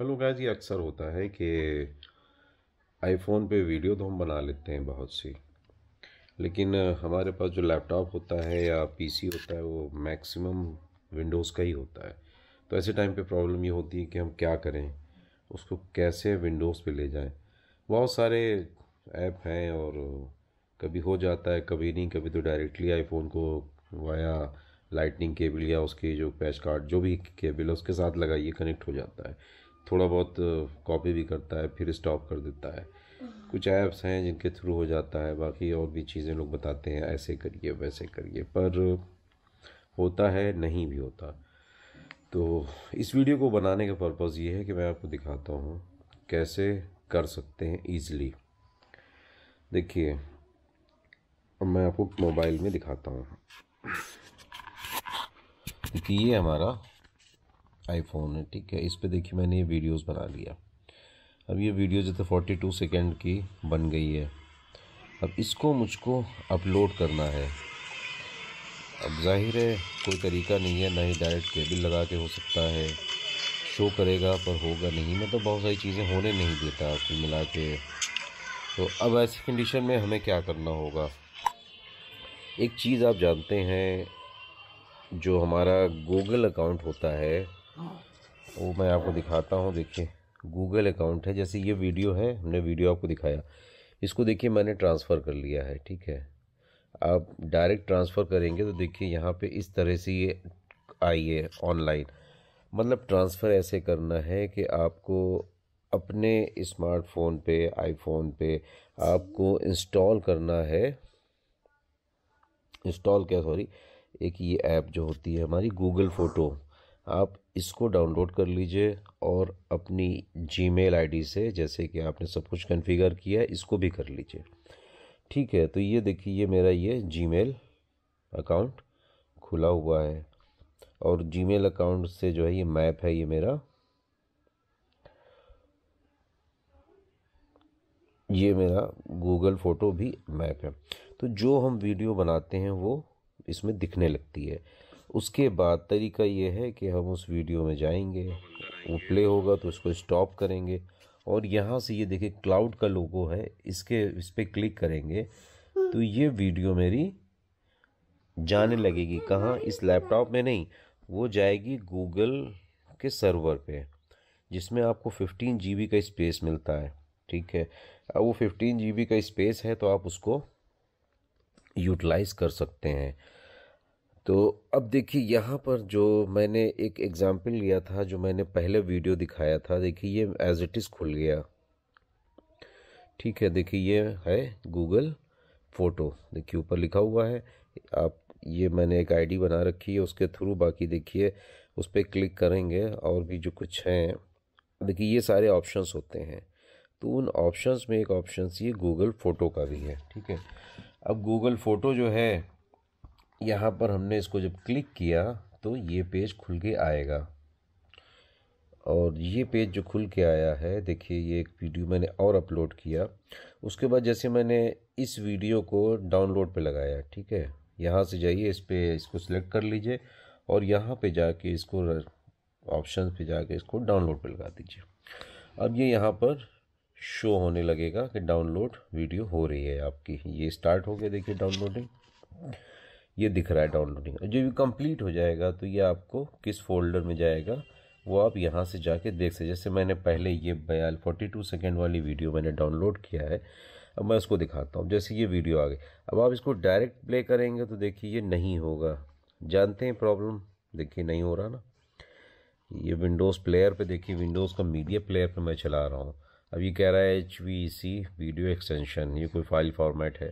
Hello guys ये अक्सर होता है कि आईफोन पे वीडियो तो हम बना लेते हैं बहुत सी लेकिन हमारे पास जो लैपटॉप होता है या पीसी होता है वो मैक्सिमम विंडोज़ का ही होता है तो ऐसे टाइम पे प्रॉब्लम ये होती है कि हम क्या करें उसको कैसे विंडोज़ पे ले जाएं बहुत सारे ऐप हैं और कभी हो जाता है कभी नहीं कभी तो डायरेक्टली आईफोन को वाया लाइटनिंग केबल या उसकी जो पैच कार्ड जो भी केबल है उसके साथ लगाइए कनेक्ट हो जाता है थोड़ा बहुत कॉपी भी करता है फिर स्टॉप कर देता है कुछ ऐप्स हैं जिनके थ्रू हो जाता है बाकी और भी चीज़ें लोग बताते हैं ऐसे करिए वैसे करिए पर होता है नहीं भी होता तो इस वीडियो को बनाने का पर्पज़ ये है कि मैं आपको दिखाता हूँ कैसे कर सकते हैं ईज़िली देखिए अब मैं आपको मोबाइल में दिखाता हूँ कि ये हमारा आईफोन है ठीक है इस पर देखिए मैंने ये वीडियोस बना लिया अब ये वीडियो जैसे फोर्टी टू सेकेंड की बन गई है अब इसको मुझको अपलोड करना है अब जाहिर है कोई तरीका नहीं है ना ही डायरेक्ट केबल लगा के हो सकता है शो करेगा पर होगा नहीं मतलब बहुत सारी चीज़ें होने नहीं देता कुल मिला के तो अब ऐसी कंडीशन में हमें क्या करना होगा एक चीज़ आप जानते हैं जो हमारा गूगल अकाउंट होता है वो मैं आपको दिखाता हूँ देखिए गूगल अकाउंट है जैसे ये वीडियो है हमने वीडियो आपको दिखाया इसको देखिए मैंने ट्रांसफ़र कर लिया है ठीक है आप डायरेक्ट ट्रांसफ़र करेंगे तो देखिए यहाँ पे इस तरह से ये आई है ऑनलाइन मतलब ट्रांसफ़र ऐसे करना है कि आपको अपने स्मार्टफोन पे आईफोन पे आपको इंस्टॉल करना है इंस्टॉल क्या सॉरी एक ये ऐप जो होती है हमारी गूगल फ़ोटो आप इसको डाउनलोड कर लीजिए और अपनी जी मेल से जैसे कि आपने सब कुछ कन्फिगर किया है इसको भी कर लीजिए ठीक है तो ये देखिए ये मेरा ये जी अकाउंट खुला हुआ है और जी अकाउंट से जो है ये मैप है ये मेरा ये मेरा गूगल फ़ोटो भी मैप है तो जो हम वीडियो बनाते हैं वो इसमें दिखने लगती है उसके बाद तरीका ये है कि हम उस वीडियो में जाएंगे वो प्ले होगा तो उसको स्टॉप करेंगे और यहाँ से ये देखिए क्लाउड का लोगो है इसके इस पर क्लिक करेंगे तो ये वीडियो मेरी जाने लगेगी कहाँ इस लैपटॉप में नहीं वो जाएगी गूगल के सर्वर पे जिसमें आपको फिफ्टीन जी का स्पेस मिलता है ठीक है अब वो फिफ्टीन जी का स्पेस है तो आप उसको यूटिलाइज़ कर सकते हैं तो अब देखिए यहाँ पर जो मैंने एक एग्ज़ाम्पल लिया था जो मैंने पहले वीडियो दिखाया था देखिए ये एज इट इज़ खुल गया ठीक है देखिए ये है गूगल फ़ोटो देखिए ऊपर लिखा हुआ है आप ये मैंने एक आईडी बना रखी है उसके थ्रू बाकी देखिए उस पर क्लिक करेंगे और भी जो कुछ हैं देखिए ये सारे ऑप्शंस होते हैं तो उन ऑप्शंस में एक ऑप्शंस ये गूगल फ़ोटो का भी है ठीक है अब गूगल फ़ोटो जो है यहाँ पर हमने इसको जब क्लिक किया तो ये पेज खुल के आएगा और ये पेज जो खुल के आया है देखिए ये एक वीडियो मैंने और अपलोड किया उसके बाद जैसे मैंने इस वीडियो को डाउनलोड पे लगाया ठीक है यहाँ से जाइए इस पर इसको सिलेक्ट कर लीजिए और यहाँ पे जाके इसको ऑप्शन पे जाके इसको डाउनलोड पे लगा दीजिए अब ये यहाँ पर शो होने लगेगा कि डाउनलोड वीडियो हो रही है आपकी ये स्टार्ट हो गया देखिए डाउनलोडिंग ये दिख रहा है डाउनलोडिंग जब ये कंप्लीट हो जाएगा तो ये आपको किस फोल्डर में जाएगा वो आप यहाँ से जाके देख सकते जैसे मैंने पहले ये बयाल फोर्टी टू सेकेंड वाली वीडियो मैंने डाउनलोड किया है अब मैं उसको दिखाता हूँ जैसे ये वीडियो आ गई अब आप इसको डायरेक्ट प्ले करेंगे तो देखिए ये नहीं होगा जानते हैं प्रॉब्लम देखिए नहीं हो रहा ना ये विंडोज़ प्लेयर पर देखिए विंडोज़ का मीडिया प्लेयर पर मैं चला रहा हूँ अब ये कह रहा है H V C video extension ये कोई फाइल फॉर्मेट है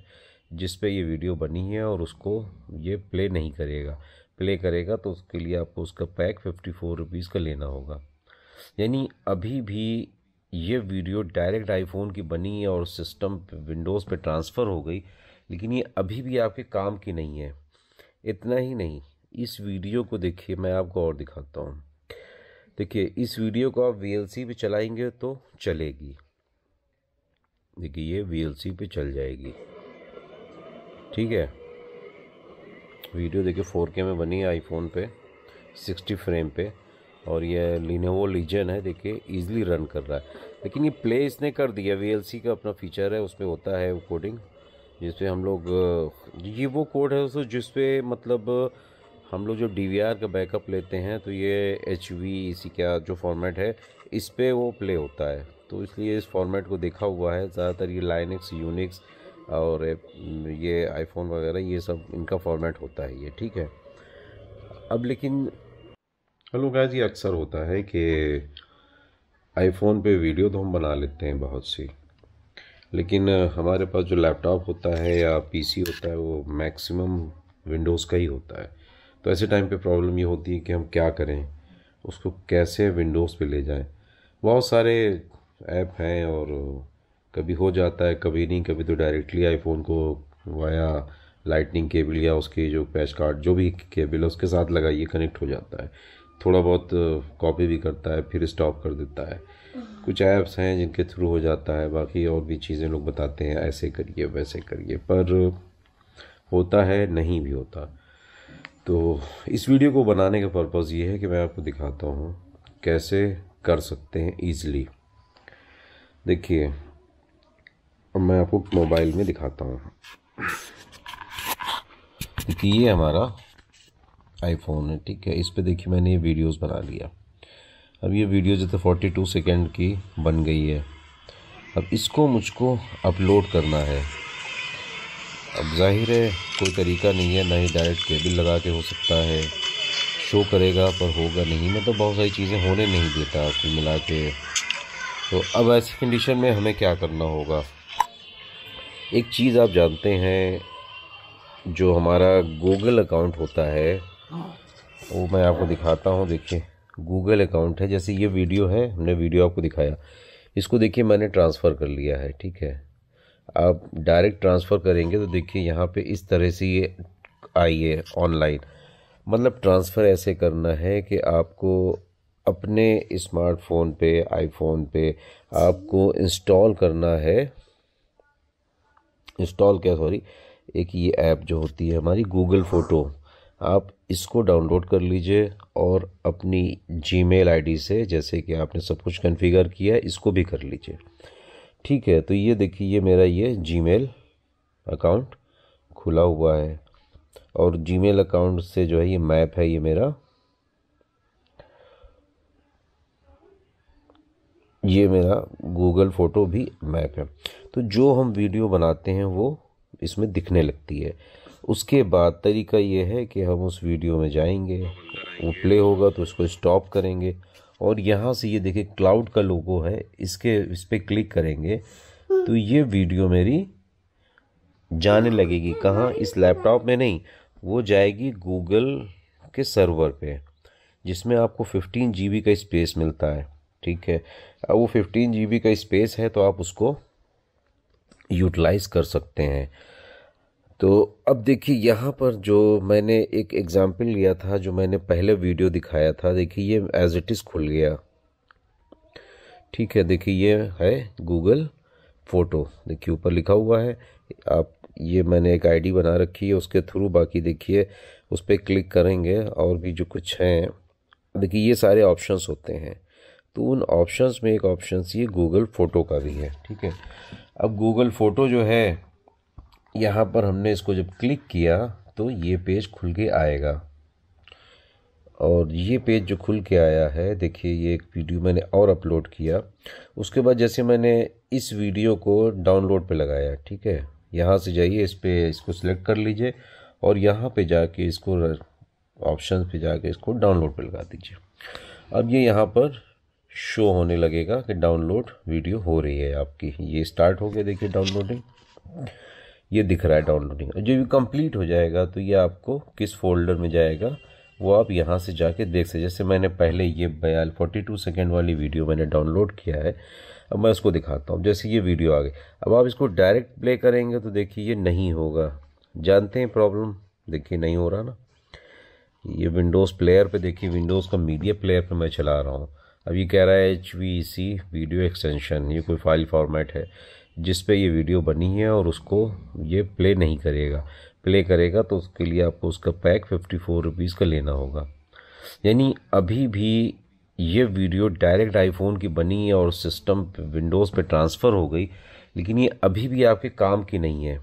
जिस पे ये वीडियो बनी है और उसको ये प्ले नहीं करेगा प्ले करेगा तो उसके लिए आपको उसका पैक फिफ्टी फोर रुपीज़ का लेना होगा यानी अभी भी ये वीडियो डायरेक्ट आईफोन की बनी है और सिस्टम विंडोज़ पे ट्रांसफ़र हो गई लेकिन ये अभी भी आपके काम की नहीं है इतना ही नहीं इस वीडियो को देखिए मैं आपको और दिखाता हूँ देखिए इस वीडियो को आप वी पे चलाएंगे तो चलेगी देखिए ये वी पे चल जाएगी ठीक है वीडियो देखिए 4K में बनी है आईफोन पे 60 फ्रेम पे और ये लिनोवो लीजन है देखिए ईजिली रन कर रहा है लेकिन ये प्ले इसने कर दिया वी का अपना फीचर है उसमें होता है वो कोडिंग जिसपे हम लोग ये वो कोड है उस जिसपे मतलब हम लोग जो डी का बैकअप लेते हैं तो ये एच वी इसी का जो फॉर्मेट है इस पर वो प्ले होता है तो इसलिए इस फॉर्मेट को देखा हुआ है ज़्यादातर ये लाइनिक्स यूनिक्स और ये आईफोन वगैरह ये सब इनका फॉर्मेट होता है ये ठीक है अब लेकिन हेलो गाइस ये अक्सर होता है कि आईफोन पे वीडियो तो हम बना लेते हैं बहुत सी लेकिन हमारे पास जो लैपटॉप होता है या पीसी होता है वो मैक्सिमम विंडोज़ का ही होता है तो ऐसे टाइम पे प्रॉब्लम ये होती है कि हम क्या करें उसको कैसे विंडोज़ पे ले जाएं बहुत सारे ऐप हैं और कभी हो जाता है कभी नहीं कभी तो डायरेक्टली आईफोन को वाया लाइटनिंग केबल या उसके जो पैच कार्ड जो भी केबल है उसके साथ लगाइए कनेक्ट हो जाता है थोड़ा बहुत कॉपी uh, भी करता है फिर स्टॉप कर देता है कुछ ऐप्स हैं जिनके थ्रू हो जाता है बाकी और भी चीज़ें लोग बताते हैं ऐसे करिए वैसे करिए पर होता है नहीं भी होता तो इस वीडियो को बनाने का पर्पज़ ये है कि मैं आपको दिखाता हूँ कैसे कर सकते हैं ईज़िली देखिए अब मैं आपको मोबाइल में दिखाता हूँ क्योंकि ये हमारा आईफोन है ठीक है इस पर देखिए मैंने ये वीडियोस बना लिया अब ये वीडियो जैसे फोर्टी टू सेकेंड की बन गई है अब इसको मुझको अपलोड करना है अब जाहिर है कोई तरीका नहीं है ना ही डायरेक्ट केबल लगा के हो सकता है शो करेगा पर होगा नहीं मैं तो बहुत सारी चीज़ें होने नहीं देता आपको मिला के तो अब ऐसी कंडीशन में हमें क्या करना होगा एक चीज़ आप जानते हैं जो हमारा गूगल अकाउंट होता है वो मैं आपको दिखाता हूँ देखिए गूगल अकाउंट है जैसे ये वीडियो है हमने वीडियो आपको दिखाया इसको देखिए मैंने ट्रांसफ़र कर लिया है ठीक है आप डायरेक्ट ट्रांसफ़र करेंगे तो देखिए यहाँ पे इस तरह से ये आई है ऑनलाइन मतलब ट्रांसफ़र ऐसे करना है कि आपको अपने स्मार्टफोन पे आईफोन पे आपको इंस्टॉल करना है इंस्टॉल क्या सॉरी एक ये ऐप जो होती है हमारी गूगल फ़ोटो आप इसको डाउनलोड कर लीजिए और अपनी जीमेल आईडी से जैसे कि आपने सब कुछ कन्फिगर किया है इसको भी कर लीजिए ठीक है तो ये देखिए ये मेरा ये जीमेल अकाउंट खुला हुआ है और जीमेल अकाउंट से जो है ये मैप है ये मेरा ये मेरा गूगल फ़ोटो भी मैप है तो जो हम वीडियो बनाते हैं वो इसमें दिखने लगती है उसके बाद तरीका ये है कि हम उस वीडियो में जाएंगे वो प्ले होगा तो उसको स्टॉप करेंगे और यहाँ से ये देखिए क्लाउड का लोगो है इसके इस पर क्लिक करेंगे तो ये वीडियो मेरी जाने लगेगी कहाँ इस लैपटॉप में नहीं वो जाएगी गूगल के सर्वर पे जिसमें आपको 15 जी का स्पेस मिलता है ठीक है अब वो फिफ्टीन जी का स्पेस है तो आप उसको यूटिलाइज़ कर सकते हैं तो अब देखिए यहाँ पर जो मैंने एक एग्ज़ाम्पल लिया था जो मैंने पहले वीडियो दिखाया था देखिए ये एज इट इज़ खुल गया ठीक है देखिए ये है गूगल फ़ोटो देखिए ऊपर लिखा हुआ है आप ये मैंने एक आईडी बना रखी है उसके थ्रू बाकी देखिए उस पर क्लिक करेंगे और भी जो कुछ हैं देखिए ये सारे ऑप्शंस होते हैं तो उन ऑप्शंस में एक ऑप्शन ये गूगल फ़ोटो का भी है ठीक है अब गूगल फ़ोटो जो है यहाँ पर हमने इसको जब क्लिक किया तो ये पेज खुल के आएगा और ये पेज जो खुल के आया है देखिए ये एक वीडियो मैंने और अपलोड किया उसके बाद जैसे मैंने इस वीडियो को डाउनलोड पे लगाया ठीक है यहाँ से जाइए इस पर इसको सिलेक्ट कर लीजिए और यहाँ पे जाके इसको ऑप्शन पे जाके इसको डाउनलोड पे लगा दीजिए अब ये यहाँ पर शो होने लगेगा कि डाउनलोड वीडियो हो रही है आपकी ये स्टार्ट हो गया देखिए डाउनलोडिंग ये दिख रहा है डाउनलोडिंग जो भी कंप्लीट हो जाएगा तो ये आपको किस फोल्डर में जाएगा वो आप यहाँ से जाके देख सकते जैसे मैंने पहले ये बयाल फोर्टी टू सेकेंड वाली वीडियो मैंने डाउनलोड किया है अब मैं उसको दिखाता हूँ जैसे ये वीडियो आ गई अब आप इसको डायरेक्ट प्ले करेंगे तो देखिए ये नहीं होगा जानते हैं प्रॉब्लम देखिए नहीं हो रहा ना ये विंडोज़ प्लेयर पे देखिए विंडोज़ का मीडिया प्लेयर पे मैं चला रहा हूँ अब ये कह रहा है H V C video extension ये कोई फाइल फॉर्मेट है जिस पे ये वीडियो बनी है और उसको ये प्ले नहीं करेगा प्ले करेगा तो उसके लिए आपको उसका पैक फिफ्टी फोर रुपीज़ का लेना होगा यानी अभी भी ये वीडियो डायरेक्ट आईफोन की बनी है और सिस्टम विंडोज़ पे ट्रांसफ़र हो गई लेकिन ये अभी भी आपके काम की नहीं है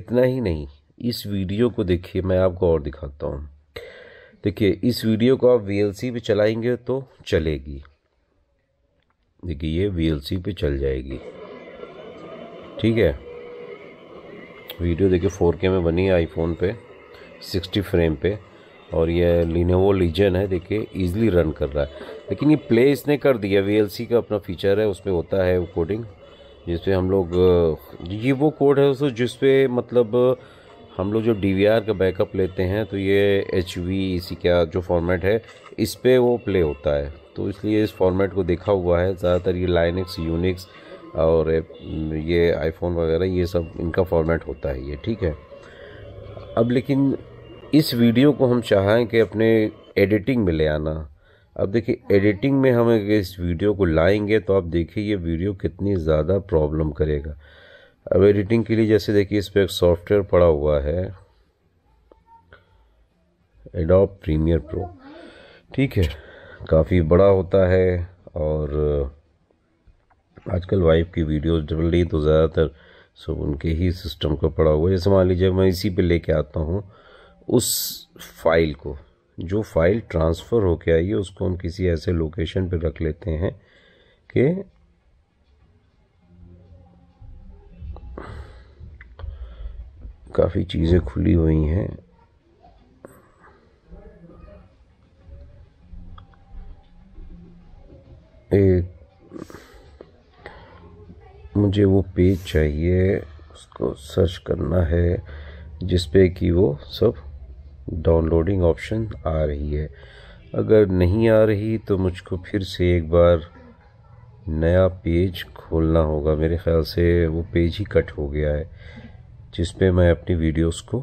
इतना ही नहीं इस वीडियो को देखिए मैं आपको और दिखाता हूँ देखिए इस वीडियो को आप वी पे चलाएंगे तो चलेगी देखिए ये वी पे चल जाएगी ठीक है वीडियो देखिए 4K में बनी है आईफोन पे 60 फ्रेम पे और ये लिनोवो लीजन है देखिए ईजिली रन कर रहा है लेकिन ये प्ले इसने कर दिया वी का अपना फीचर है उसमें होता है वो कोडिंग जिसपे हम लोग ये वो कोड है जिसपे मतलब हम लोग जब डी का बैकअप लेते हैं तो ये एच वी इसी का जो फॉर्मेट है इस पर वो प्ले होता है तो इसलिए इस फॉर्मेट को देखा हुआ है ज़्यादातर ये लाइनिक्स यूनिक्स और ये आईफोन वगैरह ये सब इनका फॉर्मेट होता है ये ठीक है अब लेकिन इस वीडियो को हम चाहें कि अपने एडिटिंग में ले आना अब देखिए एडिटिंग में हम इस वीडियो को लाएंगे तो आप देखिए ये वीडियो कितनी ज़्यादा प्रॉब्लम करेगा अब एडिटिंग के लिए जैसे देखिए इस पर एक सॉफ्टवेयर पड़ा हुआ है एडोब प्रीमियर प्रो ठीक है काफ़ी बड़ा होता है और आजकल वाइफ की वीडियोस डल रही तो ज़्यादातर सब उनके ही सिस्टम को पड़ा हुआ है जैसे मान लीजिए मैं इसी पे लेके आता हूँ उस फाइल को जो फाइल ट्रांसफ़र होके आई है उसको हम किसी ऐसे लोकेशन पे रख लेते हैं कि काफ़ी चीज़ें खुली हुई हैं एक मुझे वो पेज चाहिए उसको सर्च करना है जिस पे कि वो सब डाउनलोडिंग ऑप्शन आ रही है अगर नहीं आ रही तो मुझको फिर से एक बार नया पेज खोलना होगा मेरे ख़्याल से वो पेज ही कट हो गया है जिस पे मैं अपनी वीडियोस को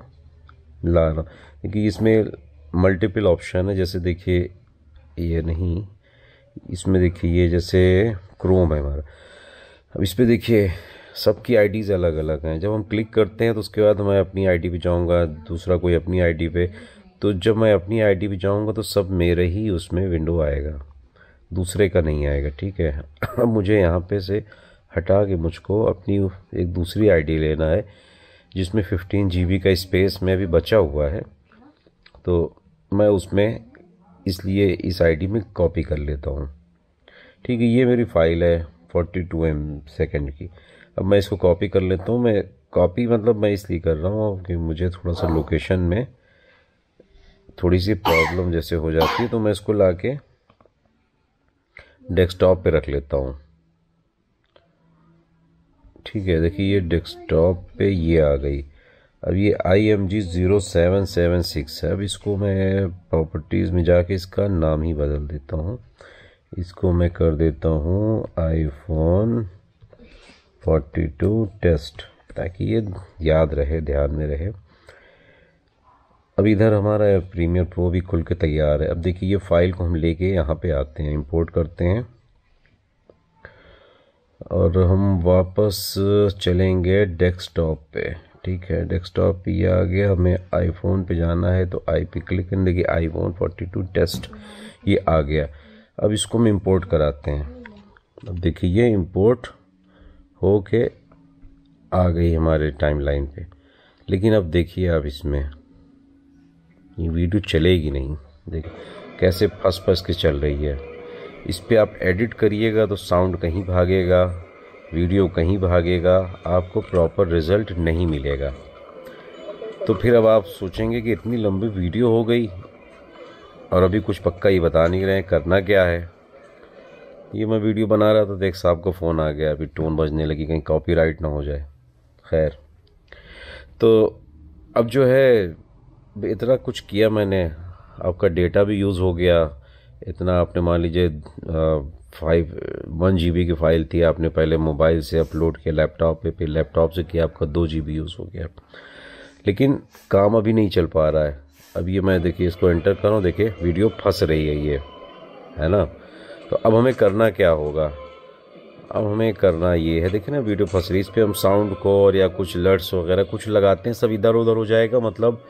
ला रहा हूँ क्योंकि इसमें मल्टीपल ऑप्शन है जैसे देखिए ये नहीं इसमें देखिए ये जैसे क्रोम है हमारा अब इस पर देखिए सबकी आईडीज़ अलग अलग हैं जब हम क्लिक करते हैं तो उसके बाद मैं अपनी आईडी पे जाऊंगा दूसरा कोई अपनी आईडी पे तो जब मैं अपनी आईडी पे जाऊंगा तो सब मेरे ही उसमें विंडो आएगा दूसरे का नहीं आएगा ठीक है अब मुझे यहाँ पे से हटा के मुझको अपनी एक दूसरी आईडी लेना है जिसमें फ़िफ्टीन जी का स्पेस में भी बचा हुआ है तो मैं उसमें इसलिए इस आईडी में कॉपी कर लेता हूँ ठीक है ये मेरी फाइल है 42 टू एम सेकेंड की अब मैं इसको कॉपी कर लेता हूँ मैं कॉपी मतलब मैं इसलिए कर रहा हूँ कि मुझे थोड़ा सा लोकेशन में थोड़ी सी प्रॉब्लम जैसे हो जाती है तो मैं इसको ला के डेस्कटॉप पे रख लेता हूँ ठीक है देखिए ये डेस्कटॉप पे ये आ गई अब ये I M G zero seven seven six है अब इसको मैं प्रॉपर्टीज़ में जाके इसका नाम ही बदल देता हूँ इसको मैं कर देता हूँ आईफोन फोर्टी टू टेस्ट ताकि ये याद रहे ध्यान में रहे अब इधर हमारा प्रीमियर प्रो भी खुल के तैयार है अब देखिए ये फ़ाइल को हम लेके यहाँ पे आते हैं इंपोर्ट करते हैं और हम वापस चलेंगे डेस्कटॉप पे ठीक है डेस्कटॉप पे ये आ गया हमें आईफोन पे जाना है तो आई पे क्लिक करने देखिए आईफोन 42 टेस्ट ये आ गया अब इसको हम इंपोर्ट कराते हैं अब देखिए ये इंपोर्ट हो के आ गई हमारे टाइमलाइन पे लेकिन अब देखिए आप इसमें ये वीडियो चलेगी नहीं देखिए कैसे फंस फंस के चल रही है इस पर आप एडिट करिएगा तो साउंड कहीं भागेगा वीडियो कहीं भागेगा आपको प्रॉपर रिज़ल्ट नहीं मिलेगा तो फिर अब आप सोचेंगे कि इतनी लंबी वीडियो हो गई और अभी कुछ पक्का ही बता नहीं रहे हैं करना क्या है ये मैं वीडियो बना रहा था देख साहब का फ़ोन आ गया अभी टोन बजने लगी कहीं कॉपीराइट ना हो जाए खैर तो अब जो है इतना कुछ किया मैंने आपका डेटा भी यूज़ हो गया इतना आपने मान लीजिए फाइव वन जी की फ़ाइल थी आपने पहले मोबाइल से अपलोड किया लैपटॉप पे फिर लैपटॉप से किया आपका दो जी यूज़ हो गया लेकिन काम अभी नहीं चल पा रहा है अब ये मैं देखिए इसको एंटर करूँ देखिए वीडियो फंस रही है ये है ना तो अब हमें करना क्या होगा अब हमें करना ये है देखिए ना वीडियो फंस रही इस पर हम साउंड को और या कुछ लर्ट्स वगैरह कुछ लगाते हैं सब इधर उधर हो जाएगा मतलब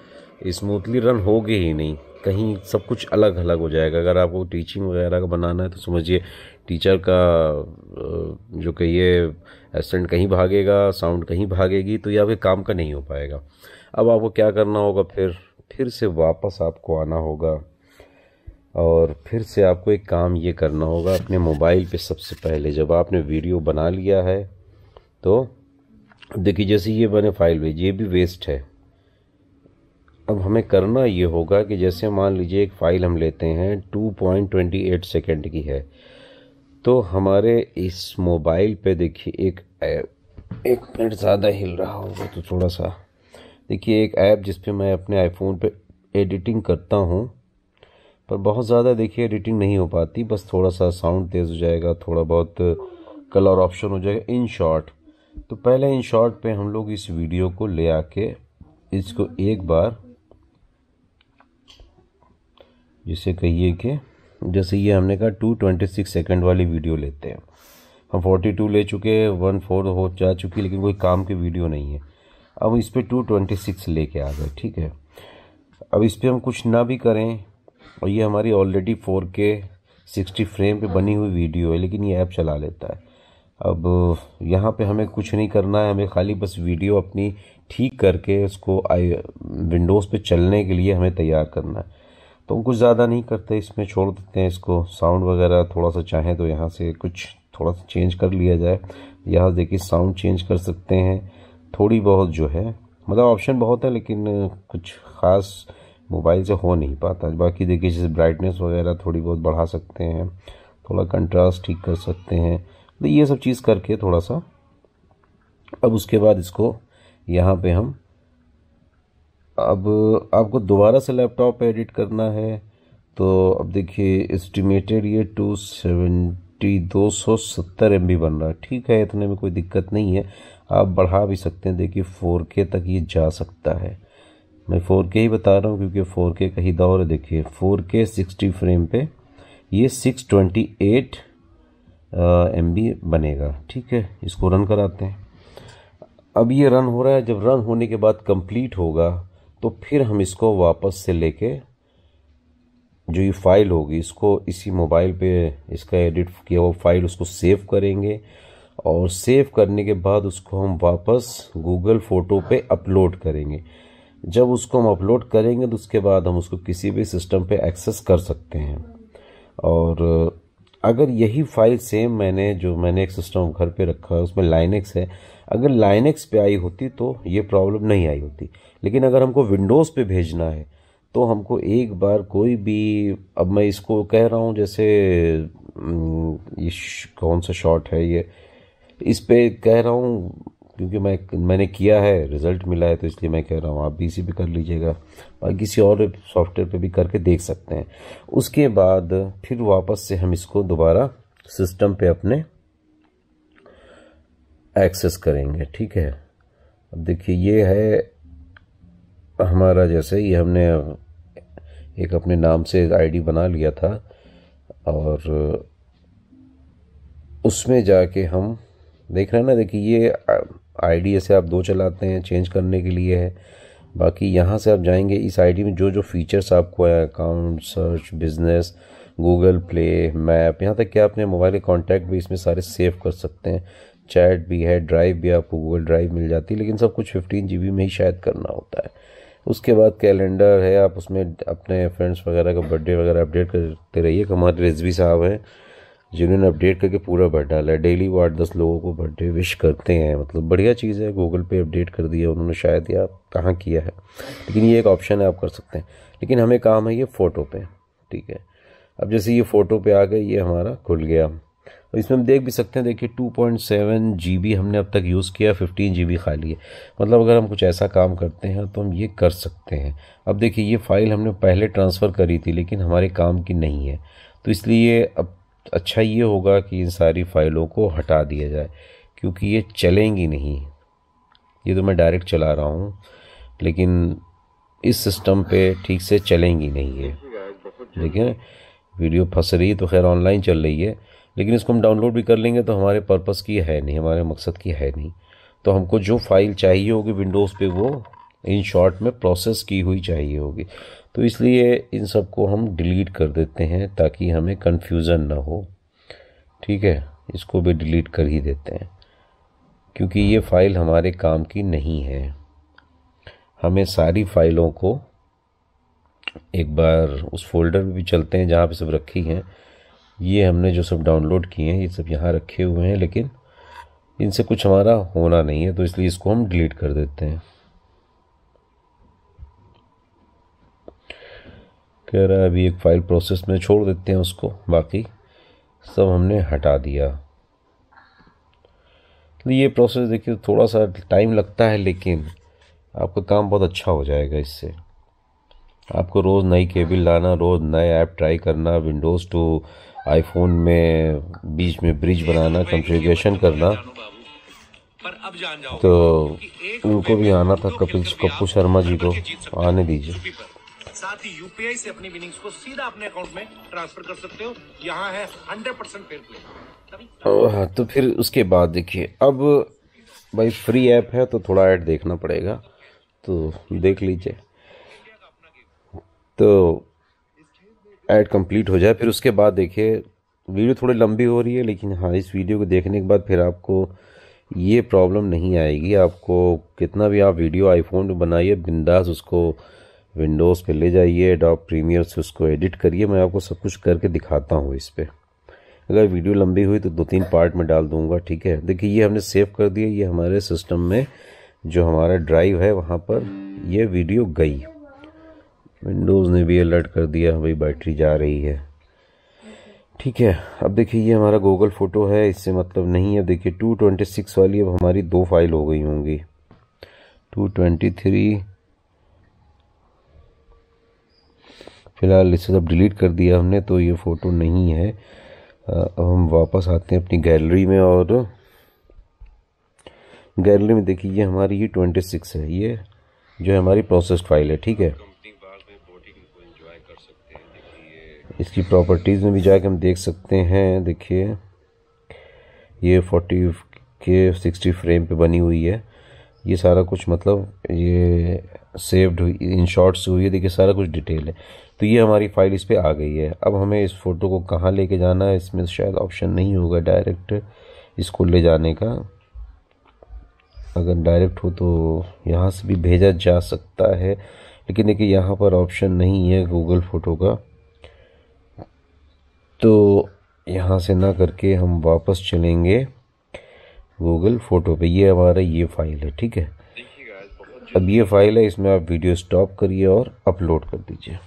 स्मूथली रन होगी ही नहीं कहीं सब कुछ अलग अलग हो जाएगा अगर आपको टीचिंग वगैरह का बनाना है तो समझिए टीचर का जो कहिए एसेंट कहीं भागेगा साउंड कहीं भागेगी तो यह आपके काम का नहीं हो पाएगा अब आपको क्या करना होगा फिर फिर से वापस आपको आना होगा और फिर से आपको एक काम ये करना होगा अपने मोबाइल पे सबसे पहले जब आपने वीडियो बना लिया है तो देखिए जैसे ये मैंने फाइल भेजी ये भी वेस्ट है अब हमें करना ये होगा कि जैसे मान लीजिए एक फ़ाइल हम लेते हैं 2.28 सेकंड की है तो हमारे इस मोबाइल पे देखिए एक ऐप एक मिनट ज़्यादा हिल रहा होगा तो थोड़ा सा देखिए एक ऐप जिस पे मैं अपने आईफोन पे एडिटिंग करता हूँ पर बहुत ज़्यादा देखिए एडिटिंग नहीं हो पाती बस थोड़ा सा साउंड तेज़ हो जाएगा थोड़ा बहुत कलर ऑप्शन हो जाएगा इन शॉर्ट तो पहले इन शॉर्ट पे हम लोग इस वीडियो को ले आके इसको एक बार जिसे कहिए कि जैसे ये हमने कहा टू ट्वेंटी सिक्स सेकेंड वाली वीडियो लेते हैं हम फोर्टी टू ले चुके हैं वन फोर हो जा चुकी है लेकिन कोई काम की वीडियो नहीं है अब इस पर टू ट्वेंटी सिक्स ले कर आ गए ठीक है अब इस पर हम कुछ ना भी करें और ये हमारी already four K sixty frame पे बनी हुई वीडियो है लेकिन ये ऐप चला लेता है अब यहाँ पे हमें कुछ नहीं करना है हमें खाली बस वीडियो अपनी ठीक करके उसको आई विंडोज़ पे चलने के लिए हमें तैयार करना है तो हम कुछ ज़्यादा नहीं करते इसमें छोड़ देते हैं इसको साउंड वगैरह थोड़ा सा चाहें तो यहाँ से कुछ थोड़ा सा चेंज कर लिया जाए यहाँ देखिए साउंड चेंज कर सकते हैं थोड़ी बहुत जो है मतलब ऑप्शन बहुत है लेकिन कुछ ख़ास मोबाइल से हो नहीं पाता बाकी देखिए जैसे ब्राइटनेस वगैरह थोड़ी बहुत बढ़ा सकते हैं थोड़ा कंट्रास्ट ठीक कर सकते हैं तो ये सब चीज़ करके थोड़ा सा अब उसके बाद इसको यहाँ पे हम अब आपको दोबारा से लैपटॉप एडिट करना है तो अब देखिए एस्टिमेटेड ये टू सेवेंटी दो सौ सत्तर एम बन रहा है ठीक है इतने में कोई दिक्कत नहीं है आप बढ़ा भी सकते हैं देखिए फ़ोर के तक ये जा सकता है मैं फ़ोर के ही बता रहा हूँ क्योंकि फ़ोर के का ही दौर है देखिए फ़ोर के सिक्सटी फ्रेम पे ये सिक्स ट्वेंटी एट एम बनेगा ठीक है इसको रन कराते हैं अब ये रन हो रहा है जब रन होने के बाद कंप्लीट होगा तो फिर हम इसको वापस से लेके जो ये फाइल होगी इसको इसी मोबाइल पे इसका एडिट किया हुआ फाइल उसको सेव करेंगे और सेव करने के बाद उसको हम वापस गूगल फ़ोटो पे अपलोड करेंगे जब उसको हम अपलोड करेंगे तो उसके बाद हम उसको किसी भी सिस्टम पे एक्सेस कर सकते हैं और अगर यही फाइल सेम मैंने जो मैंने एक सिस्टम घर पे रखा है उसमें लाइनेक्स है अगर लाइनेक्स पे आई होती तो ये प्रॉब्लम नहीं आई होती लेकिन अगर हमको विंडोज़ पे भेजना है तो हमको एक बार कोई भी अब मैं इसको कह रहा हूँ जैसे हम्म, ये कौन सा शॉट है ये इस पर कह रहा हूँ क्योंकि मैं मैंने किया है रिज़ल्ट मिला है तो इसलिए मैं कह रहा हूँ आप भी इसी पे कर लीजिएगा और किसी और सॉफ्टवेयर पे भी करके देख सकते हैं उसके बाद फिर वापस से हम इसको दोबारा सिस्टम पे अपने एक्सेस करेंगे ठीक है अब देखिए ये है हमारा जैसे ही हमने एक अपने नाम से आईडी बना लिया था और उसमें जाके हम देख रहे हैं ना देखिए ये आईडी ऐसे आप दो चलाते हैं चेंज करने के लिए है बाकी यहाँ से आप जाएंगे इस आईडी में जो जो फीचर्स आपको है account search business Google play map यहाँ तक कि आपने मोबाइल के कॉन्टैक्ट भी इसमें सारे सेव कर सकते हैं चैट भी है ड्राइव भी आपको गूगल ड्राइव मिल जाती है लेकिन सब कुछ फिफ्टीन जी में ही शायद करना होता है उसके बाद कैलेंडर है आप उसमें अपने फ्रेंड्स वगैरह का बर्थडे वगैरह अपडेट करते रहिए हमारे रिजवी साहब हैं जिन्होंने अपडेट करके पूरा भर डाला है डेली वो आठ दस लोगों को बर्थडे विश करते हैं मतलब बढ़िया चीज़ है गूगल पे अपडेट कर दिया उन्होंने शायद या कहाँ किया है लेकिन ये एक ऑप्शन है आप कर सकते हैं लेकिन हमें काम है ये फ़ोटो पे ठीक है अब जैसे ये फ़ोटो पे आ गए ये हमारा खुल गया और इसमें हम देख भी सकते हैं देखिए 2.7 बी हमने अब तक यूज़ किया 15 बी खाली है मतलब अगर हम कुछ ऐसा काम करते हैं तो हम ये कर सकते हैं अब देखिए ये फ़ाइल हमने पहले ट्रांसफ़र करी थी लेकिन हमारे काम की नहीं है तो इसलिए अब अच्छा ये होगा कि इन सारी फ़ाइलों को हटा दिया जाए क्योंकि ये चलेंगी नहीं ये तो मैं डायरेक्ट चला रहा हूँ लेकिन इस सिस्टम पे ठीक से चलेंगी नहीं है देखिए वीडियो फंस रही है तो खैर ऑनलाइन चल रही है लेकिन इसको हम डाउनलोड भी कर लेंगे तो हमारे पर्पस की है नहीं हमारे मकसद की है नहीं तो हमको जो फाइल चाहिए होगी विंडोज़ पे वो इन शॉर्ट में प्रोसेस की हुई चाहिए होगी तो इसलिए इन सब को हम डिलीट कर देते हैं ताकि हमें कन्फ्यूज़न ना हो ठीक है इसको भी डिलीट कर ही देते हैं क्योंकि ये फ़ाइल हमारे काम की नहीं है हमें सारी फ़ाइलों को एक बार उस फोल्डर में भी चलते हैं जहाँ पे सब रखी हैं ये हमने जो सब डाउनलोड किए हैं ये सब यहाँ रखे हुए हैं लेकिन इनसे कुछ हमारा होना नहीं है तो इसलिए इसको हम डिलीट कर देते हैं कह रहा है अभी एक फ़ाइल प्रोसेस में छोड़ देते हैं उसको बाकी सब हमने हटा दिया तो ये प्रोसेस देखिए थोड़ा सा टाइम लगता है लेकिन आपका काम बहुत अच्छा हो जाएगा इससे आपको रोज़ नई केबल लाना रोज़ नए ऐप ट्राई करना विंडोज़ टू आईफोन में बीच में ब्रिज बनाना कॉन्फ़िगरेशन करना तो उनको भी आना था कपिल कप्पू शर्मा जी को आने दीजिए साथ ही यूपीआई से अपनी विनिंग्स को सीधा अपने अकाउंट में ट्रांसफर कर सकते हो यहाँ है हंड्रेड परसेंट फेयर प्ले तो फिर उसके बाद देखिए अब भाई फ्री ऐप है तो थोड़ा ऐड देखना पड़ेगा तो देख लीजिए तो ऐड कंप्लीट हो जाए फिर उसके बाद देखिए वीडियो थोड़ी लंबी हो रही है लेकिन हाँ इस वीडियो को देखने के बाद फिर आपको ये प्रॉब्लम नहीं आएगी आपको कितना भी आप वीडियो आईफोन पे बनाइए बिंदास उसको विंडोज़ पे ले जाइए डॉप प्रीमियर से उसको एडिट करिए मैं आपको सब कुछ करके दिखाता हूँ इस पर अगर वीडियो लंबी हुई तो दो तीन पार्ट में डाल दूँगा ठीक है देखिए ये हमने सेव कर दिया ये हमारे सिस्टम में जो हमारा ड्राइव है वहाँ पर यह वीडियो गई विंडोज़ ने भी अलर्ट कर दिया भाई बैटरी जा रही है ठीक है अब देखिए ये हमारा गूगल फ़ोटो है इससे मतलब नहीं है देखिए टू ट्वेंटी सिक्स वाली अब हमारी दो फाइल हो गई होंगी टू ट्वेंटी थ्री फ़िलहाल इसे सब डिलीट कर दिया हमने तो ये फ़ोटो नहीं है अब हम वापस आते हैं अपनी गैलरी में और गैलरी में देखिए ये हमारी ये ट्वेंटी सिक्स है ये जो है हमारी प्रोसेस्ड फाइल है ठीक है इसकी प्रॉपर्टीज़ में भी जाके हम देख सकते हैं देखिए ये फोर्टी के सिक्सटी फ्रेम पे बनी हुई है ये सारा कुछ मतलब ये सेव्ड हुई इन शॉर्ट्स हुई है देखिए सारा कुछ डिटेल है तो ये हमारी फाइल इस पर आ गई है अब हमें इस फ़ोटो को कहाँ लेके जाना है इसमें शायद ऑप्शन नहीं होगा डायरेक्ट इसको ले जाने का अगर डायरेक्ट हो तो यहाँ से भी भेजा जा सकता है लेकिन देखिए यहाँ पर ऑप्शन नहीं है गूगल फ़ोटो का तो यहाँ से ना करके हम वापस चलेंगे गूगल फ़ोटो पे ये हमारा ये फाइल है ठीक है अब ये फाइल है इसमें आप वीडियो स्टॉप करिए और अपलोड कर दीजिए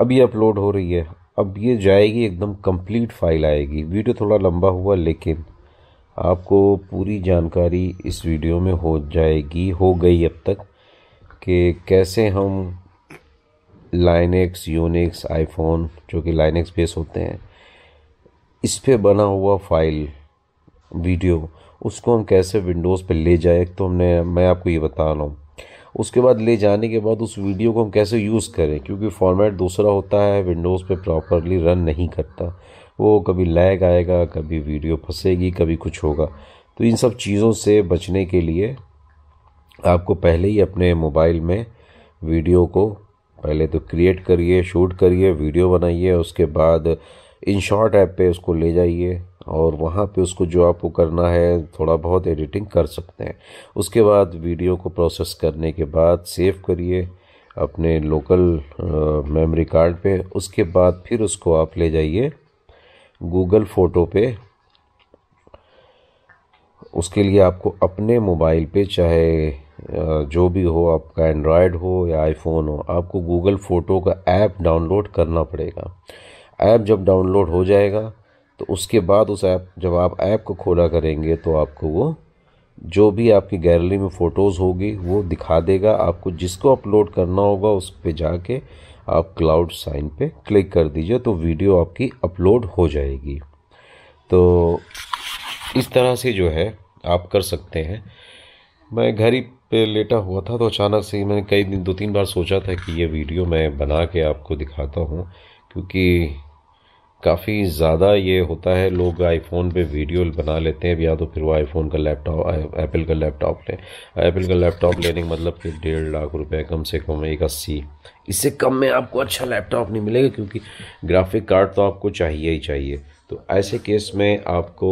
अब ये अपलोड हो रही है अब ये जाएगी एकदम कंप्लीट फाइल आएगी वीडियो थोड़ा लंबा हुआ लेकिन आपको पूरी जानकारी इस वीडियो में हो जाएगी हो गई अब तक कि कैसे हम लाइनेक्स यूनिक्स आईफोन जो कि लाइनेक्स बेस होते हैं इस पर बना हुआ फाइल वीडियो उसको हम कैसे विंडोज़ पे ले जाए तो हमने मैं आपको ये बता रहा हूँ उसके बाद ले जाने के बाद उस वीडियो को हम कैसे यूज़ करें क्योंकि फॉर्मेट दूसरा होता है विंडोज़ पे प्रॉपरली रन नहीं करता वो कभी लैग आएगा कभी वीडियो फंसेगी कभी कुछ होगा तो इन सब चीज़ों से बचने के लिए आपको पहले ही अपने मोबाइल में वीडियो को पहले तो क्रिएट करिए शूट करिए वीडियो बनाइए उसके बाद इन शॉर्ट ऐप पे उसको ले जाइए और वहाँ पे उसको जो आपको करना है थोड़ा बहुत एडिटिंग कर सकते हैं उसके बाद वीडियो को प्रोसेस करने के बाद सेव करिए अपने लोकल मेमोरी कार्ड पे उसके बाद फिर उसको आप ले जाइए गूगल फ़ोटो पे उसके लिए आपको अपने मोबाइल पे चाहे जो भी हो आपका एंड्रॉयड हो या आईफोन हो आपको गूगल फ़ोटो का ऐप डाउनलोड करना पड़ेगा ऐप जब डाउनलोड हो जाएगा तो उसके बाद उस ऐप जब आप ऐप को खोला करेंगे तो आपको वो जो भी आपकी गैलरी में फ़ोटोज़ होगी वो दिखा देगा आपको जिसको अपलोड करना होगा उस पर जाके आप क्लाउड साइन पे क्लिक कर दीजिए तो वीडियो आपकी अपलोड हो जाएगी तो इस तरह से जो है आप कर सकते हैं मैं घर ही पे लेटा हुआ था तो अचानक से ही मैंने कई दिन दो तीन बार सोचा था कि ये वीडियो मैं बना के आपको दिखाता हूँ क्योंकि काफ़ी ज़्यादा ये होता है लोग आईफोन पे वीडियो बना लेते हैं या तो फिर वो आईफोन का लैपटॉप एप्पल का लैपटॉप लें एप्पल का लैपटॉप लेने का मतलब कि डेढ़ लाख रुपए कम से कम एक अस्सी इससे कम में आपको अच्छा लैपटॉप नहीं मिलेगा क्योंकि ग्राफिक कार्ड तो आपको चाहिए ही चाहिए तो ऐसे केस में आपको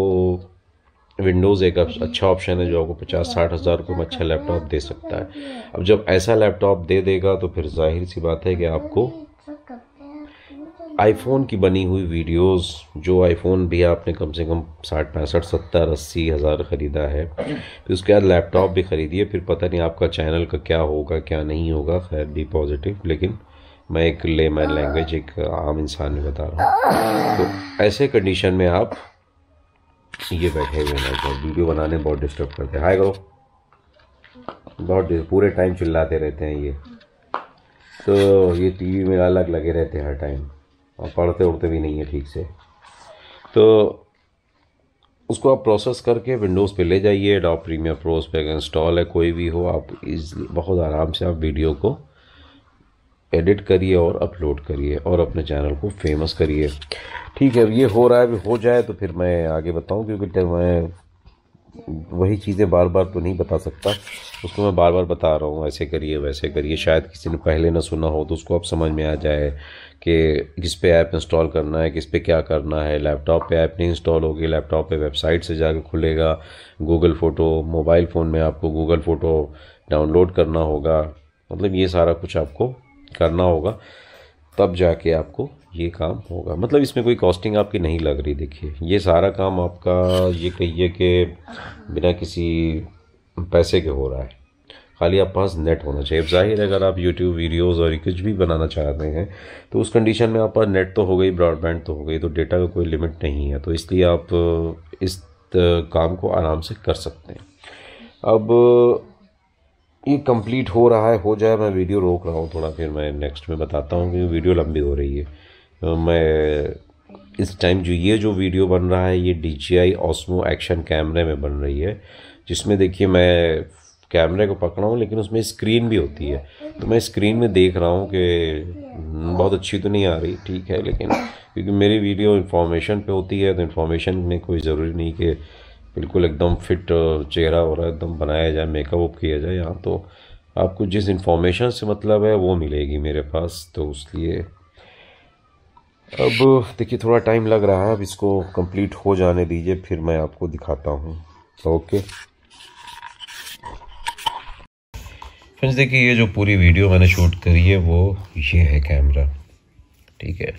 विंडोज़ एक अच्छा ऑप्शन है जो आपको पचास साठ हज़ार रुपये में अच्छा लैपटॉप दे सकता है अब जब ऐसा लैपटॉप दे देगा तो फिर जाहिर सी बात है कि आपको आईफोन की बनी हुई वीडियोस जो आईफोन भी आपने कम से कम साठ पैंसठ सत्तर अस्सी हज़ार ख़रीदा है फिर उसके बाद लैपटॉप भी ख़रीदिए फिर पता नहीं आपका चैनल का क्या होगा क्या नहीं होगा खैर भी पॉजिटिव लेकिन मैं एक मैन लैंग्वेज एक आम इंसान में बता रहा हूँ तो ऐसे कंडीशन में आप ये बैठे हुए हैं वीडियो बनाने बहुत डिस्टर्ब करते हैं हाय करो बहुत पूरे टाइम चिल्लाते रहते हैं ये तो ये टीवी में अलग लगे रहते हैं हर टाइम और पढ़ते उड़ते भी नहीं है ठीक से तो उसको आप प्रोसेस करके विंडोज़ पे ले जाइए डॉ प्रीमियर प्रोस पे अगर इंस्टॉल है कोई भी हो आप इस बहुत आराम से आप वीडियो को एडिट करिए और अपलोड करिए और अपने चैनल को फेमस करिए ठीक है अब ये हो रहा है हो जाए तो फिर मैं आगे बताऊँ क्योंकि मैं वही चीज़ें बार बार तो नहीं बता सकता उसको मैं बार बार बता रहा हूँ ऐसे करिए वैसे करिए शायद किसी ने पहले ना सुना हो तो उसको अब समझ में आ जाए कि किस पे ऐप इंस्टॉल करना है किस पे क्या करना है लैपटॉप पे ऐप नहीं इंस्टॉल होगी लैपटॉप पे वेबसाइट से जाकर खुलेगा गूगल फ़ोटो मोबाइल फ़ोन में आपको गूगल फ़ोटो डाउनलोड करना होगा मतलब ये सारा कुछ आपको करना होगा तब जाके आपको ये काम होगा मतलब इसमें कोई कॉस्टिंग आपकी नहीं लग रही देखिए ये सारा काम आपका ये कहिए कि बिना किसी पैसे के हो रहा है खाली आप पास नेट होना चाहिए जाहिर है अगर आप यूट्यूब वीडियोस और कुछ भी बनाना चाहते हैं तो उस कंडीशन में आप पास नेट तो हो गई ब्रॉडबैंड तो हो गई तो डेटा का कोई लिमिट नहीं है तो इसलिए आप इस काम को आराम से कर सकते हैं अब ये कंप्लीट हो रहा है हो जाए मैं वीडियो रोक रहा हूँ थोड़ा फिर मैं नेक्स्ट में बताता हूँ क्योंकि वीडियो लंबी हो रही है तो मैं इस टाइम जो ये जो वीडियो बन रहा है ये D G I Osmo action कैमरे में बन रही है जिसमें देखिए मैं कैमरे को पकड़ा हूँ लेकिन उसमें स्क्रीन भी होती है तो मैं स्क्रीन में देख रहा हूँ कि बहुत अच्छी तो नहीं आ रही ठीक है लेकिन क्योंकि मेरी वीडियो इन्फॉर्मेशन पे होती है तो इन्फॉर्मेशन में कोई ज़रूरी नहीं कि बिल्कुल एकदम फिट चेहरा हो रहा है एकदम बनाया जाए मेकअप उप किया जाए यहाँ तो आपको जिस इंफॉर्मेशन से मतलब है वो मिलेगी मेरे पास तो इसलिए अब देखिए थोड़ा टाइम लग रहा है अब इसको कंप्लीट हो जाने दीजिए फिर मैं आपको दिखाता हूँ ओके फ्रेंड्स देखिए ये जो पूरी वीडियो मैंने शूट करी है वो ये है कैमरा ठीक है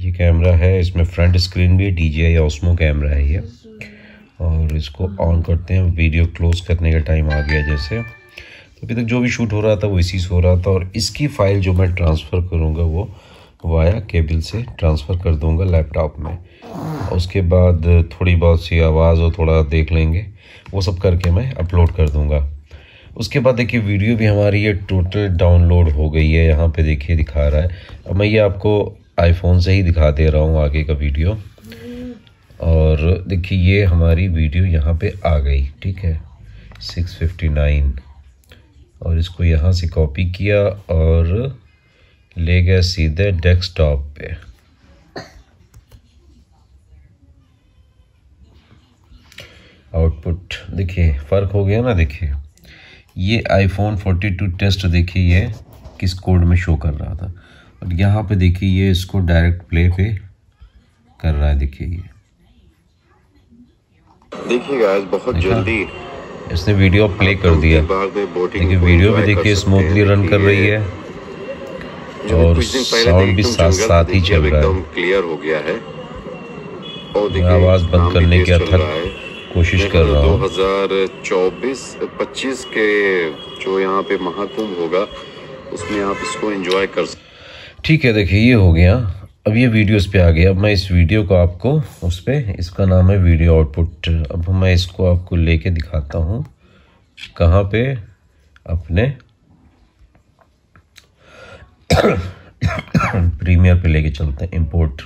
ये कैमरा है इसमें फ्रंट स्क्रीन भी D G I Osmo camera है ये और इसको ऑन करते हैं वीडियो क्लोज करने का टाइम आ गया जैसे तो अभी तक जो भी शूट हो रहा था वो इसी से हो रहा था और इसकी फ़ाइल जो मैं ट्रांसफ़र करूँगा वो वाया केबल से ट्रांसफ़र कर दूँगा लैपटॉप में उसके बाद थोड़ी बहुत सी आवाज़ और थोड़ा देख लेंगे वो सब करके मैं अपलोड कर दूँगा उसके बाद देखिए वीडियो भी हमारी ये टोटल डाउनलोड हो गई है यहाँ पे देखिए दिखा रहा है अब मैं ये आपको आईफोन से ही दिखा दे रहा हूँ आगे का वीडियो और देखिए ये हमारी वीडियो यहाँ पे आ गई ठीक है 659 और इसको यहाँ से कॉपी किया और ले गया सीधे डेस्कटॉप पे आउटपुट देखिए फ़र्क हो गया ना देखिए ये आईफोन 42 टेस्ट देखिए ये किस कोड में शो कर रहा था और यहाँ पे देखिए ये इसको डायरेक्ट प्ले पे कर रहा है देखिए ये देखिए गाइस बहुत जल्दी इसने वीडियो प्ले कर दिया देखिए वीडियो भी देखिए स्मूथली रन कर रही है और साउंड भी साथ साथ ही चल रहा है क्लियर हो गया है और आवाज़ बंद करने की अथक कोशिश कर रहा हूँ 2024-25 के जो यहाँ पे महाकुंभ होगा उसमें आप इसको एंजॉय कर ठीक है देखिए ये हो गया अब ये वीडियोस पे आ गया अब मैं इस वीडियो को आपको उस पर इसका नाम है वीडियो आउटपुट अब मैं इसको आपको लेके दिखाता हूँ कहाँ पे अपने प्रीमियर पे लेके चलते हैं इंपोर्ट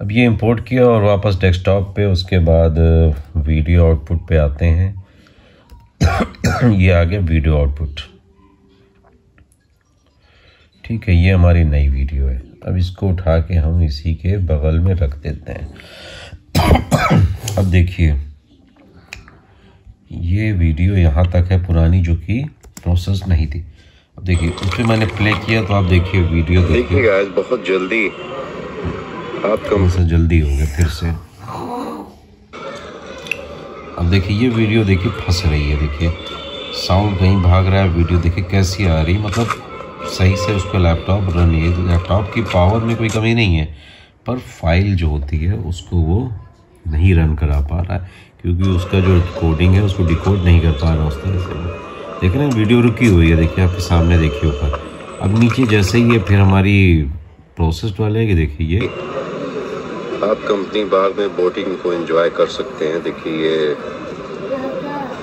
अब ये इंपोर्ट किया और वापस डेस्कटॉप पे उसके बाद वीडियो आउटपुट पे आते हैं ये आ गया वीडियो आउटपुट ठीक है ये हमारी नई वीडियो है अब इसको उठा के हम इसी के बगल में रख देते हैं अब देखिए ये वीडियो यहाँ तक है पुरानी जो कि प्रोसेस नहीं थी अब देखिए पर मैंने प्ले किया तो आप देखिए वीडियो देखिए गाइस बहुत जल्दी आप कम से जल्दी हो गया फिर से अब देखिए ये वीडियो देखिए फंस रही है देखिए साउंड कहीं भाग रहा है वीडियो देखिए कैसी आ रही मतलब सही से उसको लैपटॉप रन ये लैपटॉप तो की पावर में कोई कमी नहीं है पर फाइल जो होती है उसको वो नहीं रन करा पा रहा है क्योंकि उसका जो कोडिंग है उसको डिकोड नहीं कर पा रहा उस तरह से देखिए ना वीडियो रुकी हुई है देखिए आपके सामने देखिए ऊपर अब नीचे जैसे ही है फिर हमारी प्रोसेस वाले देखिए ये आप कंपनी बार में बोटिंग को एंजॉय कर सकते हैं देखिए ये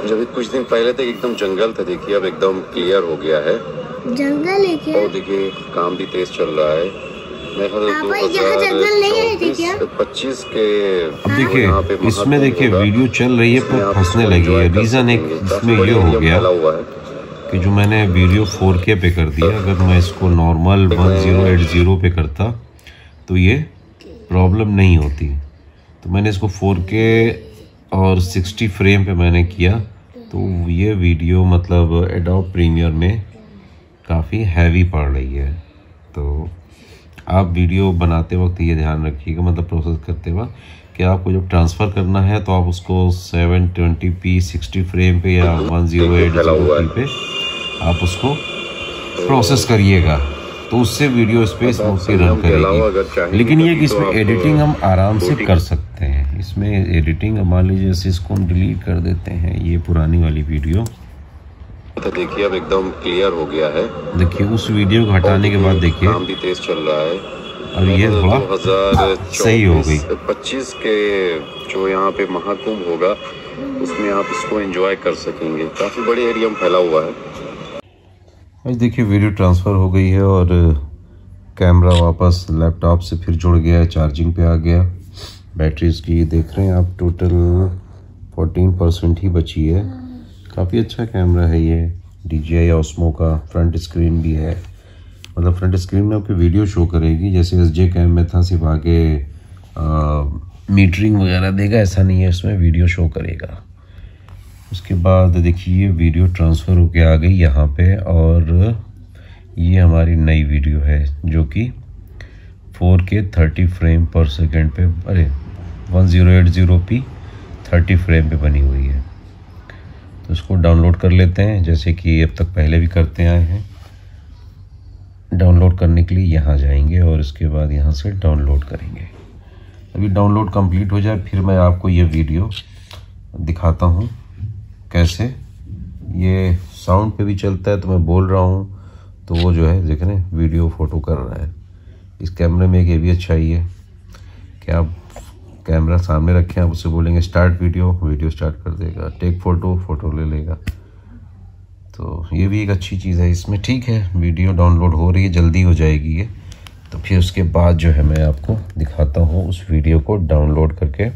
जब कुछ दिन पहले तक तो एकदम जंगल था देखिए अब एकदम क्लियर हो गया है जंगल है क्या तो देखिए काम भी तेज चल रहा है हाँ पच्चीस के हाँ। देखिए इसमें देखिए वीडियो चल रही है पर फंसने लगी है रीज़न एक इसमें ये हो गया कि जो मैंने वीडियो 4K पे कर दिया तो अगर मैं इसको नॉर्मल 1080 पे करता तो ये प्रॉब्लम नहीं होती तो मैंने इसको 4K और 60 फ्रेम पे मैंने किया तो ये वीडियो मतलब एडोप प्रीमियर में काफ़ी हैवी पड़ रही है तो आप वीडियो बनाते वक्त ये ध्यान रखिएगा मतलब प्रोसेस करते वक्त कि आपको जब ट्रांसफ़र करना है तो आप उसको seven twenty P sixty frame पे या वन जीरो एट पे आप उसको प्रोसेस करिएगा तो उससे वीडियो स्पेस मोस्टली रन करेगी लेकिन तो ये कि तो इसमें एडिटिंग हम uh, आराम से कर सकते हैं इसमें एडिटिंग मान लीजिए जैसे इसको हम डिलीट कर देते हैं ये पुरानी वाली वीडियो तो देखिए अब एकदम क्लियर हो गया है देखिए उस वीडियो को हटाने के बाद देखिए काम भी तेज चल रहा है अब ये दो हजार सही हो गई पच्चीस के जो यहाँ पे महाकुंभ होगा उसमें आप इसको एंजॉय कर सकेंगे काफ़ी बड़े एरिया में फैला हुआ है आज देखिए वीडियो ट्रांसफ़र हो गई है और कैमरा वापस लैपटॉप से फिर जुड़ गया है चार्जिंग पे आ गया बैटरी की देख रहे हैं आप टोटल 14 परसेंट ही बची है काफ़ी अच्छा कैमरा है ये डी जी आई का फ्रंट स्क्रीन भी है मतलब फ्रंट स्क्रीन में आपकी वीडियो शो करेगी जैसे एस जे कैम में था सिर्फ आगे मीटरिंग वगैरह देगा ऐसा नहीं है इसमें वीडियो शो करेगा उसके बाद देखिए ये वीडियो ट्रांसफ़र होके आ गई यहाँ पे और ये हमारी नई वीडियो है जो कि 4K 30 फ्रेम पर सेकेंड पे अरे 1080p 30 फ्रेम पे बनी हुई है तो इसको डाउनलोड कर लेते हैं जैसे कि अब तक पहले भी करते आए हैं डाउनलोड करने के लिए यहाँ जाएंगे और इसके बाद यहाँ से डाउनलोड करेंगे अभी डाउनलोड कंप्लीट हो जाए फिर मैं आपको ये वीडियो दिखाता हूँ कैसे ये साउंड पे भी चलता है तो मैं बोल रहा हूँ तो वो जो है देख रहे वीडियो फ़ोटो कर रहा है इस कैमरे में एक ये भी अच्छा ही है कि आप कैमरा सामने रखें आप उससे बोलेंगे स्टार्ट वीडियो वीडियो स्टार्ट कर देगा टेक फ़ोटो फ़ोटो ले लेगा तो ये भी एक अच्छी चीज़ है इसमें ठीक है वीडियो डाउनलोड हो रही है जल्दी हो जाएगी ये तो फिर उसके बाद जो है मैं आपको दिखाता हूँ उस वीडियो को डाउनलोड करके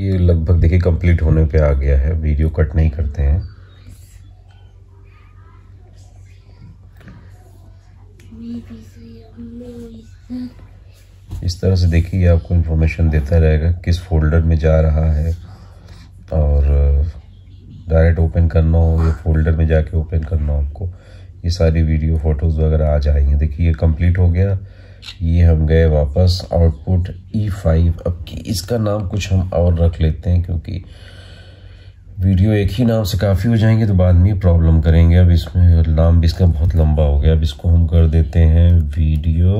ये लगभग देखिए कंप्लीट होने पे आ गया है वीडियो कट नहीं करते हैं इस तरह से देखिए आपको इन्फॉर्मेशन देता रहेगा किस फोल्डर में जा रहा है और डायरेक्ट uh, ओपन करना हो या फोल्डर में जाके ओपन करना हो आपको ये सारी वीडियो फ़ोटोज़ वगैरह आ जाएंगे देखिए ये कंप्लीट हो गया ये हम गए वापस आउटपुट ई फाइव अब इसका नाम कुछ हम और रख लेते हैं क्योंकि वीडियो एक ही नाम से काफ़ी हो जाएंगे तो बाद में प्रॉब्लम करेंगे अब इसमें नाम भी इसका बहुत लंबा हो गया अब इसको हम कर देते हैं video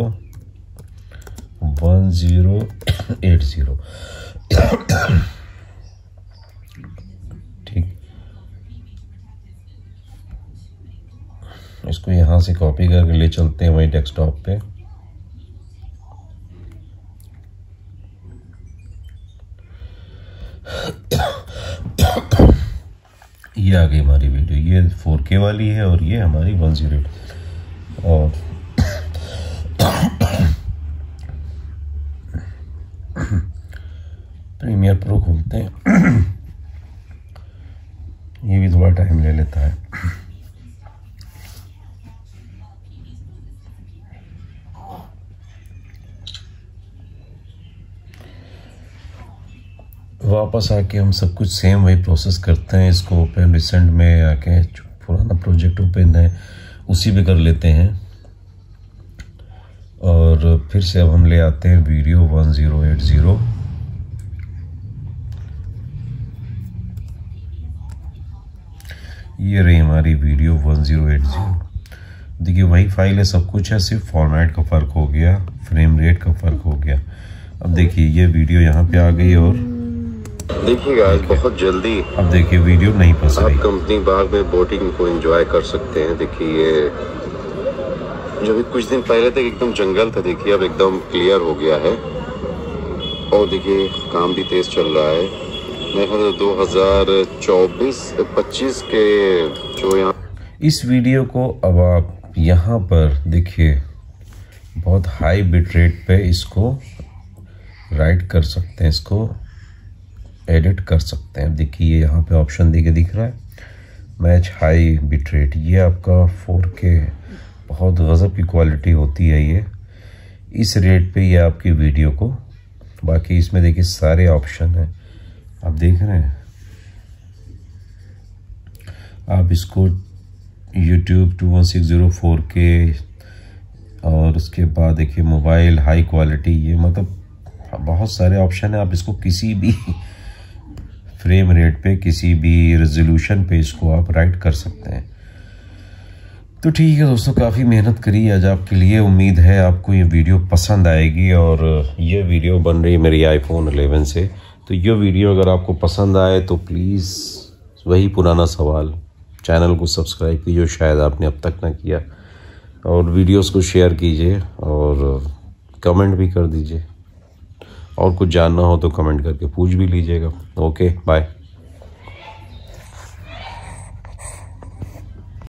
one zero eight zero ठीक इसको यहाँ से कॉपी करके ले चलते हैं वहीं डेस्कटॉप पे ये आ गई हमारी वीडियो ये फोर के वाली है और ये हमारी वन जीरो और प्रीमियर प्रो खोलते हैं ये भी थोड़ा टाइम ले लेता है वापस आके हम सब कुछ सेम वही प्रोसेस करते हैं इसको ओपन रिसेंट में आके पुराना प्रोजेक्ट ओपन है उसी पे कर लेते हैं और फिर से अब हम ले आते हैं video one zero eight zero ये रही हमारी video one zero eight zero देखिए वही फाइल है सब कुछ है सिर्फ फॉर्मेट का फ़र्क हो गया फ्रेम रेट का फ़र्क हो गया अब देखिए ये वीडियो यहाँ पे आ गई और देखिए गाइस बहुत जल्दी अब देखिए वीडियो नहीं पसंद आप कंपनी बाग में बोटिंग को एंजॉय कर सकते हैं देखिए ये जो भी कुछ दिन पहले तक एकदम जंगल था देखिए अब एकदम क्लियर हो गया है और देखिए काम भी तेज़ चल रहा है मेरे ख्याल दो हज़ार चौबीस पच्चीस के जो यहाँ इस वीडियो को अब आप यहाँ पर देखिए बहुत हाई बिट रेट पे इसको राइट कर सकते हैं इसको एडिट कर सकते हैं देखिए ये यहाँ पे ऑप्शन देखे दिख रहा है मैच हाई बिट रेट ये आपका फोर के बहुत गज़ब की क्वालिटी होती है ये इस रेट पे ये आपकी वीडियो को बाकी इसमें देखिए सारे ऑप्शन हैं आप देख रहे हैं आप इसको YouTube two one six zero four K और उसके बाद देखिए मोबाइल हाई क्वालिटी ये मतलब बहुत सारे ऑप्शन हैं आप इसको किसी भी फ्रेम रेट पे किसी भी रेजोल्यूशन पे इसको आप राइट कर सकते हैं तो ठीक है दोस्तों काफ़ी मेहनत करी आज आपके लिए उम्मीद है आपको ये वीडियो पसंद आएगी और ये वीडियो बन रही मेरी आईफोन 11 से तो ये वीडियो अगर आपको पसंद आए तो प्लीज़ वही पुराना सवाल चैनल को सब्सक्राइब कीजिए शायद आपने अब तक ना किया और वीडियोस को शेयर कीजिए और कमेंट भी कर दीजिए और कुछ जानना हो तो कमेंट करके पूछ भी लीजिएगा ओके बाय